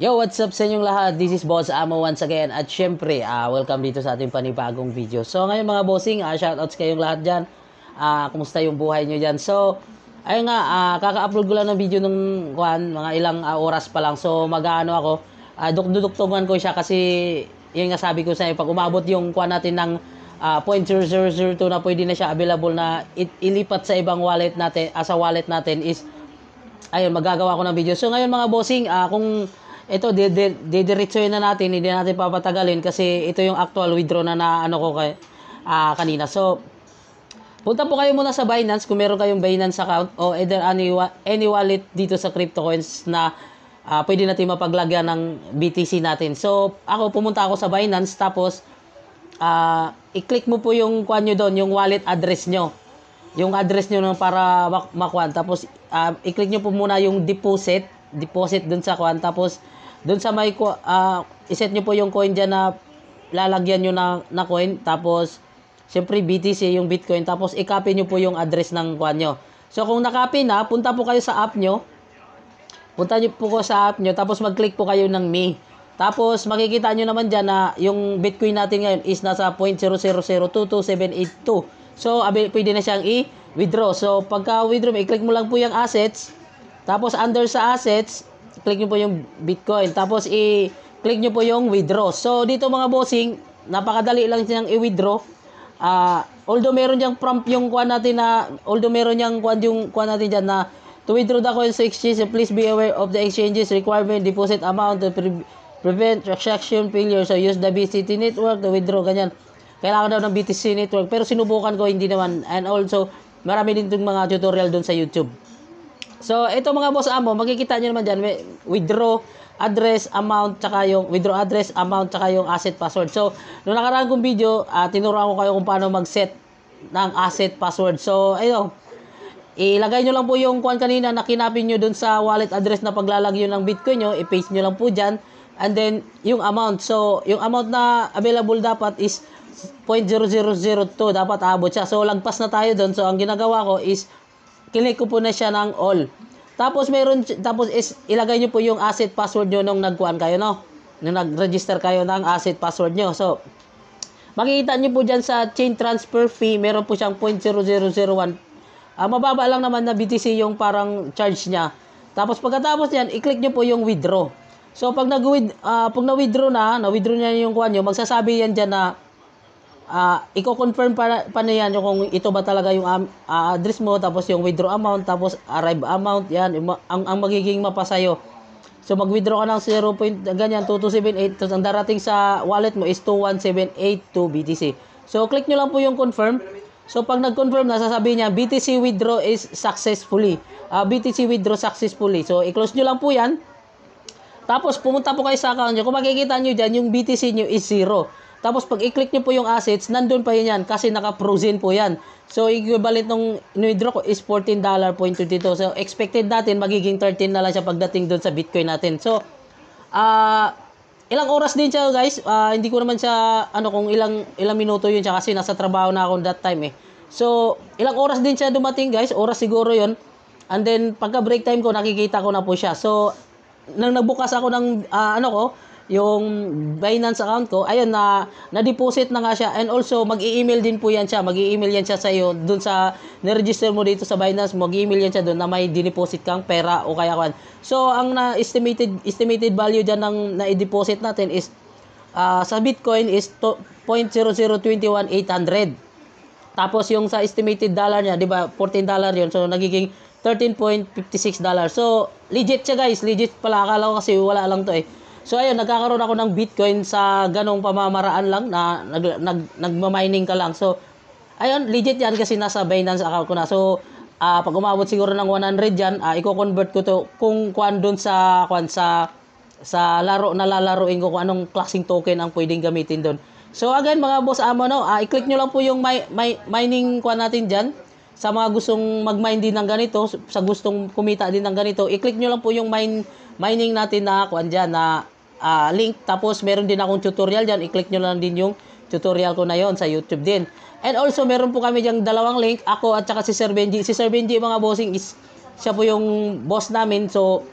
Yo, what's up sa inyong lahat? This is Boss Amo once again. At syempre, uh, welcome dito sa ating panibagong video. So ngayon mga bossing, uh, shoutouts kayong lahat dyan. Uh, kumusta yung buhay nyo dyan? So, ayun nga, uh, kaka-upload ko lang ng video nung kwan, mga ilang uh, oras pa lang. So mag-ano ako, uh, dukduduktungan ko siya kasi yun nga sabi ko sa inyo, pag umabot yung kwan natin ng uh, 0.0002 na pwede na siya available na ilipat sa ibang wallet natin, asa wallet natin is ayun, magagawa ko ng video. So ngayon mga bossing, uh, kung ito didiretsoin na natin, hindi natin papatagalin kasi ito yung actual withdraw na naano ko kay uh, kanina. So punta po kayo muna sa Binance kung meron kayong Binance account o either any, any wallet dito sa crypto na uh, pwede natin mapaglagyan ng BTC natin. So ako pumunta ako sa Binance tapos uh, i-click mo po yung kwan nyo doon, yung wallet address nyo. Yung address nyo para mak- makuan. Tapos uh, i-click nyo po muna yung deposit deposit dun sa kwan tapos doon sa may, uh, iset nyo po yung coin dyan na lalagyan nyo na, na coin. Tapos, syempre BTC yung Bitcoin. Tapos, i-copy nyo po yung address ng coin nyo. So, kung nakapin na, punta po kayo sa app nyo. Punta nyo po ko sa app nyo. Tapos, mag-click po kayo ng me. Tapos, makikita nyo naman dyan na yung Bitcoin natin ngayon is nasa 0.0002278 So, abil, pwede na siyang i-withdraw. So, pagka-withdraw, i-click mo lang po yung assets. Tapos, under sa assets, click nyo po yung Bitcoin. Tapos, i-click nyo po yung withdraw. So, dito mga bossing, napakadali lang siyang i-withdraw. Uh, although meron diyang prompt yung kuan natin na, although meron diyang kuan yung kuan natin dyan na, to withdraw the coins to exchange, please be aware of the exchange's requirement deposit amount to pre- prevent transaction failure. So, use the BCT network to withdraw, ganyan. Kailangan daw ng BTC network. Pero sinubukan ko, hindi naman. And also, marami din itong mga tutorial doon sa YouTube. So, ito mga boss amo, makikita nyo naman dyan, withdraw address, amount, tsaka yung withdraw address, amount, tsaka yung asset password. So, noong nakaraan kong video, uh, ah, tinuruan ko kayo kung paano mag-set ng asset password. So, ayo ilagay nyo lang po yung kuan kanina na kinapin nyo dun sa wallet address na paglalagyo ng Bitcoin nyo, i-paste nyo lang po dyan. And then, yung amount. So, yung amount na available dapat is 0.0002. Dapat abot siya. So, lagpas na tayo doon. So, ang ginagawa ko is click ko po na siya ng all. Tapos meron tapos is, ilagay niyo po yung asset password niyo nung nagkuan kayo no. Nung nag-register kayo ng asset password niyo. So makikita niyo po diyan sa chain transfer fee, meron po siyang 0.0001. Uh, ah, mababa lang naman na BTC yung parang charge niya. Tapos pagkatapos niyan, i-click niyo po yung withdraw. So pag nag-withdraw uh, pag na-withdraw na, na-withdraw niya yung kuan niyo, magsasabi yan diyan na uh, i-confirm pa, pa na yan kung ito ba talaga yung uh, address mo, tapos yung withdraw amount, tapos arrive amount, yan, ang, ang magiging mapa sa'yo. So mag-withdraw ka ng 0. ganyan, 2278, tapos ang darating sa wallet mo is 21782 BTC. So click nyo lang po yung confirm. So pag nag-confirm na, sasabihin niya, BTC withdraw is successfully. Uh, ah, BTC withdraw successfully. So i-close niyo lang po yan. Tapos pumunta po kayo sa account niyo. Kung makikita niyo dyan, yung BTC niyo is 0. Tapos pag i-click nyo po yung assets, nandun pa yun yan kasi naka-frozen po yan. So equivalent nung in-withdraw ko is $14.22. So expected natin magiging 13 na lang siya pagdating doon sa Bitcoin natin. So ah uh, ilang oras din siya guys uh, hindi ko naman siya ano kung ilang ilang minuto yun siya kasi nasa trabaho na ako that time eh so ilang oras din siya dumating guys oras siguro yun and then pagka break time ko nakikita ko na po siya so nang nagbukas ako ng uh, ano ko yung Binance account ko, ayun na na-deposit na nga siya and also mag-i-email din po yan siya, mag-i-email yan siya sa iyo doon sa ni-register mo dito sa Binance, mag-i-email yan siya doon na may dineposit kang pera o kaya kan. So ang na estimated estimated value diyan ng na-deposit natin is uh, sa Bitcoin is 0.0021800. Tapos yung sa estimated dollar niya, 'di ba? 14 dollar 'yon. So nagiging 13.56 dollar. So legit siya guys, legit pala akala ko kasi wala lang to eh. So ayun, nagkakaroon ako ng Bitcoin sa ganong pamamaraan lang na nag, nag, nagmamining ka lang. So ayun, legit yan kasi nasa Binance account ko na. So uh, pag umabot siguro ng 100 yan, uh, ah, i-convert ko to kung kuan doon sa kuan sa sa laro na lalaruin ko kung anong klaseng token ang pwedeng gamitin doon. So again mga boss amo ah, no, uh, i-click nyo lang po yung my, my, mining kuan natin diyan sa mga gustong mag-mine din ng ganito, sa gustong kumita din ng ganito, i-click nyo lang po yung mine mining natin na kuan dyan na uh, link tapos meron din akong tutorial diyan i-click niyo lang din yung tutorial ko na yon sa YouTube din and also meron po kami diyang dalawang link ako at saka si Sir Benji si Sir Benji mga bossing is siya po yung boss namin so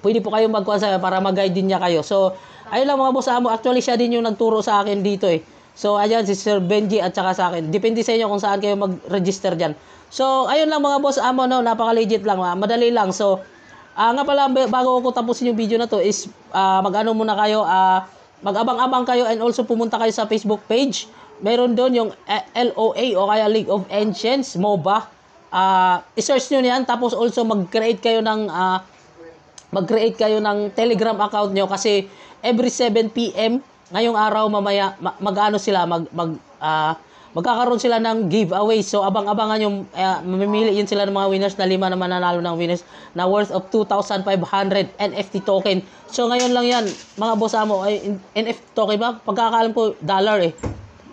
pwede po kayong magkuha sa para mag-guide din niya kayo so ayun lang mga boss amo ah, actually siya din yung nagturo sa akin dito eh So, ayan, si Sir Benji at saka sa akin. Depende sa inyo kung saan kayo mag-register dyan. So, ayun lang mga boss amo, ah, no? Napaka-legit lang. Ha? Madali lang. So, Ah, nga pala, bago ko tapusin yung video na to is uh, mag-ano muna kayo, uh, mag-abang-abang kayo and also pumunta kayo sa Facebook page. Meron doon yung eh, LOA o kaya League of Ancients, MOBA. Uh, ah, i-search nyo niyan tapos also mag-create kayo ng uh, mag-create kayo ng Telegram account nyo kasi every 7 p.m. ngayong araw mamaya mag-ano sila mag mag uh, magkakaroon sila ng giveaway. So, abang-abangan yung, uh, mamimili yun sila ng mga winners na lima na mananalo ng winners na worth of 2,500 NFT token. So, ngayon lang yan, mga boss amo, ay, NFT token ba? Pagkakaalam po, dollar eh.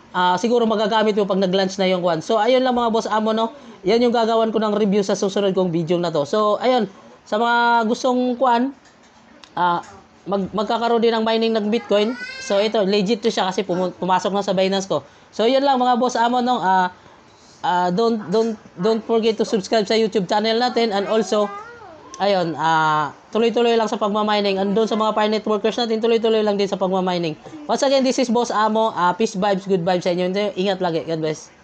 Uh, siguro magagamit mo pag nag-launch na yung one. So, ayun lang mga boss amo, no? Yan yung gagawan ko ng review sa susunod kong video na to. So, ayun, sa mga gustong kwan, uh, ah, mag, magkakaroon din ng mining ng Bitcoin. So ito, legit to siya kasi pum- pumasok na sa Binance ko. So yun lang mga boss amo nung uh, ah, uh, ah, don't don't don't forget to subscribe sa YouTube channel natin and also ayun, uh, tuloy-tuloy lang sa pagmamining. And doon sa mga Pi Networkers natin, tuloy-tuloy lang din sa pagmamining. Once again, this is Boss Amo. Uh, peace vibes, good vibes sa inyo. Ingat lagi. God bless.